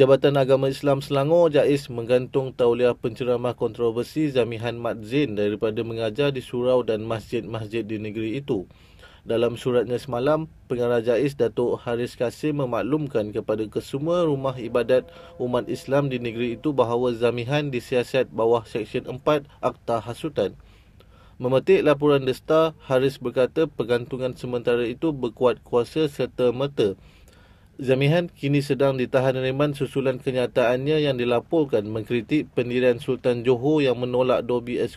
Jabatan Agama Islam Selangor Jaiz menggantung tauliah penceramah kontroversi Zamihan Mat Zain daripada mengajar di surau dan masjid-masjid di negeri itu. Dalam suratnya semalam, pengarah Jaiz Datuk Haris Kasim memaklumkan kepada kesemua rumah ibadat umat Islam di negeri itu bahawa Zamihan disiasat bawah Seksyen 4 Akta Hasutan. Memetik laporan desta, Haris berkata pergantungan sementara itu berkuat kuasa serta merta. Zamihan kini sedang ditahan reman susulan kenyataannya yang dilaporkan mengkritik pendirian Sultan Johor yang menolak dobi S.